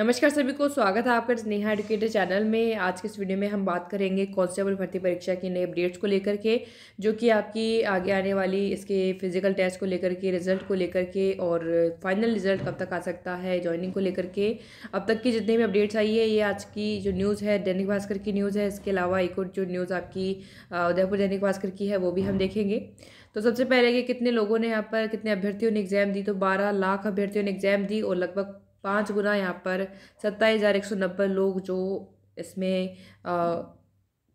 नमस्कार सभी को स्वागत है आपका नेहा एडुकेटर चैनल में आज के इस वीडियो में हम बात करेंगे कांस्टेबल भर्ती परीक्षा के नए अपडेट्स को लेकर के जो कि आपकी आगे आने वाली इसके फिजिकल टेस्ट को लेकर के रिजल्ट को लेकर के और फाइनल रिजल्ट कब तक आ सकता है ज्वाइनिंग को लेकर के अब तक की जितने भी अपडेट्स आई है ये आज की जो न्यूज़ है दैनिक भास्कर की न्यूज़ है इसके अलावा एक और जो न्यूज़ आपकी उदयपुर दैनिक भास्कर की है वो भी हम देखेंगे तो सबसे पहले कि कितने लोगों ने यहाँ पर कितने अभ्यर्थियों ने एग्ज़ाम दी तो बारह लाख अभ्यर्थियों ने एग्ज़ाम दी और लगभग पाँच गुना यहाँ पर सत्ताईस हज़ार एक सौ नब्बे लोग जो इसमें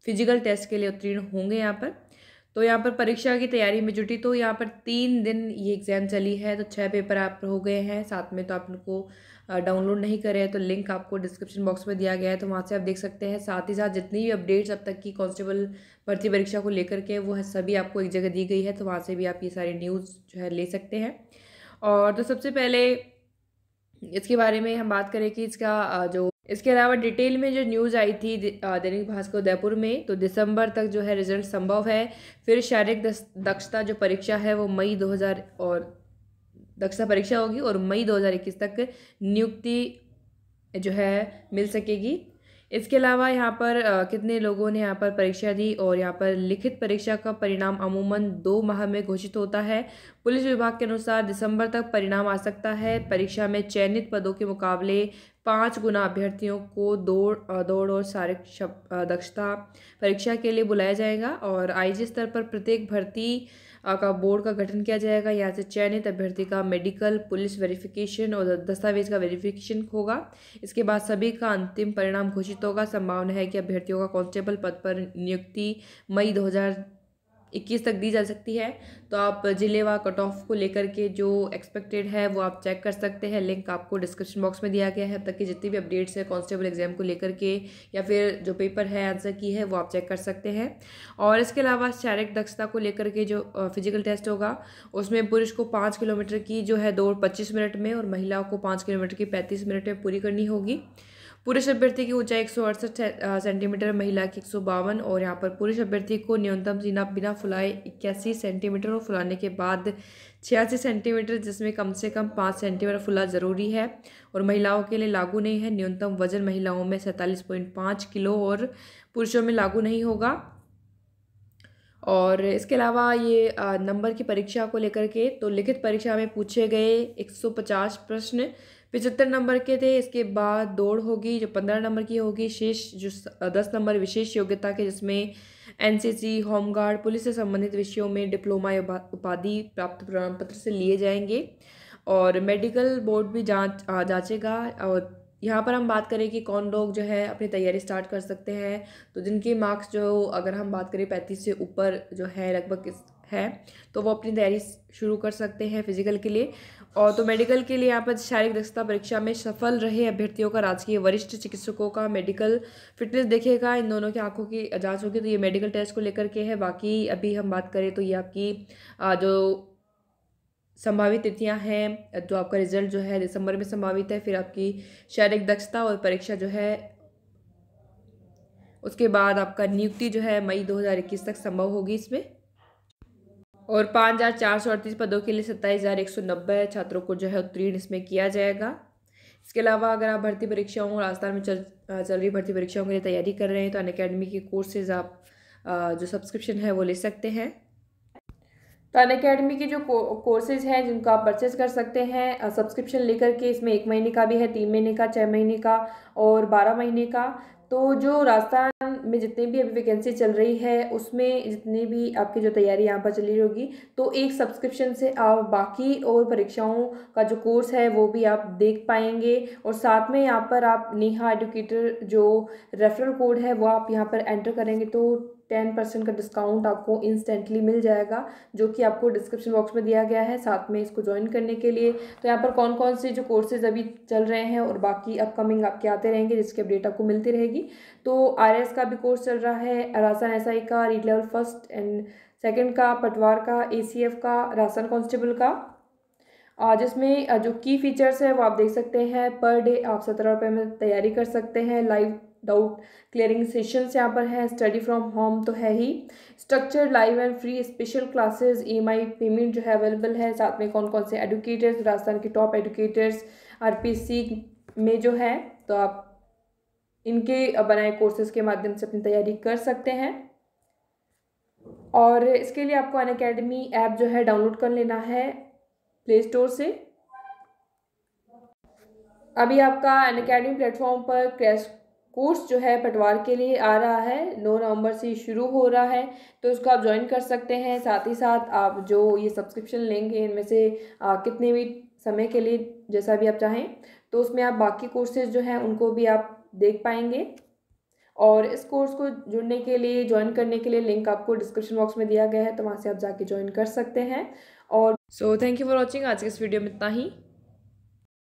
फिजिकल टेस्ट के लिए उत्तीर्ण होंगे यहाँ पर तो यहाँ पर परीक्षा की तैयारी में जुटी तो यहाँ पर तीन दिन ये एग्ज़ाम चली है तो छः पेपर आप हो गए हैं साथ में तो आप उनको डाउनलोड नहीं करे हैं तो लिंक आपको डिस्क्रिप्शन बॉक्स में दिया गया है तो वहाँ से आप देख सकते हैं साथ ही साथ जितनी भी अपडेट्स अब तक की कांस्टेबल भर्ती परीक्षा को लेकर के वो सभी आपको एक जगह दी गई है तो वहाँ से भी आप ये सारी न्यूज़ जो है ले सकते हैं और तो सबसे पहले इसके बारे में हम बात करें कि इसका जो इसके अलावा डिटेल में जो न्यूज़ आई थी दैनिक भास्कर उदयपुर में तो दिसंबर तक जो है रिजल्ट संभव है फिर शारीरिक दक्षता जो परीक्षा है वो मई 2000 और दक्षता परीक्षा होगी और मई 2021 तक नियुक्ति जो है मिल सकेगी इसके अलावा यहाँ पर कितने लोगों ने यहाँ पर परीक्षा दी और यहाँ पर लिखित परीक्षा का परिणाम अमूमन दो माह में घोषित होता है पुलिस विभाग के अनुसार दिसंबर तक परिणाम आ सकता है परीक्षा में चयनित पदों के मुकाबले पाँच गुना अभ्यर्थियों को दौड़ दौड़ और शारीरिक दक्षता परीक्षा के लिए बुलाया जाएगा और आईजी स्तर पर प्रत्येक भर्ती का बोर्ड का गठन किया जाएगा यहाँ से चयनित अभ्यर्थी का मेडिकल पुलिस वेरिफिकेशन और दस्तावेज का वेरिफिकेशन होगा इसके बाद सभी का अंतिम परिणाम घोषित होगा संभावना है कि अभ्यर्थियों का कांस्टेबल पद पर नियुक्ति मई 2000 इक्कीस तक दी जा सकती है तो आप जिलेवा कट ऑफ को लेकर के जो एक्सपेक्टेड है वो आप चेक कर सकते हैं लिंक आपको डिस्क्रिप्शन बॉक्स में दिया गया है तक की जितनी भी अपडेट्स है कॉन्स्टेबल एग्जाम को लेकर के या फिर जो पेपर है आंसर की है वो आप चेक कर सकते हैं और इसके अलावा शारीरिक दक्षता को लेकर के जो फिजिकल टेस्ट होगा उसमें पुरुष को पाँच किलोमीटर की जो है दौड़ पच्चीस मिनट में और महिलाओं को पाँच किलोमीटर की पैंतीस मिनट में पूरी करनी होगी पुरुष अभ्यर्थी की ऊंचाई एक सेंटीमीटर महिला की एक और यहाँ पर पुरुष अभ्यर्थी को न्यूनतम सीना बिना फुलाए इक्यासी सेंटीमीटर और फुलाने के बाद छियासी सेंटीमीटर जिसमें कम से कम पाँच सेंटीमीटर फुला ज़रूरी है और महिलाओं के लिए लागू नहीं है न्यूनतम वजन महिलाओं में सैंतालीस पॉइंट किलो और पुरुषों में लागू नहीं होगा और इसके अलावा ये नंबर की परीक्षा को लेकर के तो लिखित परीक्षा में पूछे गए 150 प्रश्न पिचहत्तर नंबर के थे इसके बाद दौड़ होगी जो पंद्रह नंबर की होगी शेष जो दस नंबर विशेष योग्यता के जिसमें एनसीसी होमगार्ड पुलिस से संबंधित विषयों में डिप्लोमा उपाधि प्राप्त प्रमाण पत्र से लिए जाएंगे और मेडिकल बोर्ड भी जांच जाँचेगा और यहाँ पर हम बात करें कि कौन लोग जो है अपनी तैयारी स्टार्ट कर सकते हैं तो जिनके मार्क्स जो अगर हम बात करें पैंतीस से ऊपर जो है लगभग है तो वो अपनी तैयारी शुरू कर सकते हैं फिजिकल के लिए और तो मेडिकल के लिए यहाँ पर शारीरिक दक्षता परीक्षा में सफल रहे अभ्यर्थियों का राजकीय वरिष्ठ चिकित्सकों का मेडिकल फिटनेस देखेगा इन दोनों की आंखों की जांच होगी तो ये मेडिकल टेस्ट को लेकर के है बाकी अभी हम बात करें तो ये आपकी जो संभावित तिथियां हैं जो तो आपका रिजल्ट जो है दिसंबर में संभावित है फिर आपकी शारीरिक दक्षता और परीक्षा जो है उसके बाद आपका नियुक्ति जो है मई दो तक संभव होगी इसमें और पाँच हज़ार चार सौ अड़तीस पदों के लिए सत्ताईस हज़ार एक सौ नब्बे छात्रों को जो है उत्तीर्ण इसमें किया जाएगा इसके अलावा अगर आप भर्ती परीक्षाओं और राजस्थान में चल चल रही भर्ती परीक्षाओं के लिए तैयारी कर रहे हैं तो अन अकेडमी के कोर्सेज आप जो सब्सक्रिप्शन है वो ले सकते हैं तो अन अकेडमी के जो कोर्सेज हैं जिनको आप परचेज कर सकते हैं सब्सक्रिप्शन लेकर के इसमें एक महीने का भी है तीन महीने का छः महीने का और बारह महीने का तो जो राजस्थान में जितनी भी अभी वैकेंसी चल रही है उसमें जितनी भी आपकी जो तैयारी यहाँ पर चली होगी तो एक सब्सक्रिप्शन से आप बाकी और परीक्षाओं का जो कोर्स है वो भी आप देख पाएंगे और साथ में यहाँ पर आप नेहा एडुकेटर जो रेफरल कोड है वो आप यहाँ पर एंटर करेंगे तो टेन परसेंट का डिस्काउंट आपको इंस्टेंटली मिल जाएगा जो कि आपको डिस्क्रिप्शन बॉक्स में दिया गया है साथ में इसको ज्वाइन करने के लिए तो यहाँ पर कौन कौन से जो कोर्सेज अभी चल रहे हैं और बाकी अपकमिंग आपके आते रहेंगे जिसकी अपडेट आपको मिलती रहेगी तो आर का भी कोर्स चल रहा है रासन एस का read level first and second का पटवार का ए का रासन कॉन्स्टेबल का जिसमें जो की फीचर्स है वो आप देख सकते हैं पर डे आप सत्रह रुपये में तैयारी कर सकते हैं लाइव डाउट क्लियरिंग सेशंस यहाँ पर है स्टडी फ्रॉम होम तो है ही structure live and free special classes EMI payment जो है अवेलेबल है साथ में कौन कौन से एडुकेटर्स राजस्थान के टॉप एडुकेटर्स आरपीसी में जो है तो आप इनके बनाए कोर्सेज के माध्यम से अपनी तैयारी कर सकते हैं और इसके लिए आपको अन अकेडमी ऐप जो है डाउनलोड कर लेना है प्ले स्टोर से अभी आपका अन अकेडमी प्लेटफॉर्म पर क्रैश कोर्स जो है पटवार के लिए आ रहा है नौ नवंबर से शुरू हो रहा है तो इसको आप ज्वाइन कर सकते हैं साथ ही साथ आप जो ये सब्सक्रिप्शन लेंगे इनमें से आ, कितने भी समय के लिए जैसा भी आप चाहें तो उसमें आप बाकी कोर्सेज जो हैं उनको भी आप देख पाएंगे और इस कोर्स को जुड़ने के लिए ज्वाइन करने के लिए लिंक आपको डिस्क्रिप्शन बॉक्स में दिया गया है तो वहाँ से आप जाके ज्वाइन कर सकते हैं और so thank you for watching आज के इस वीडियो में इतना ही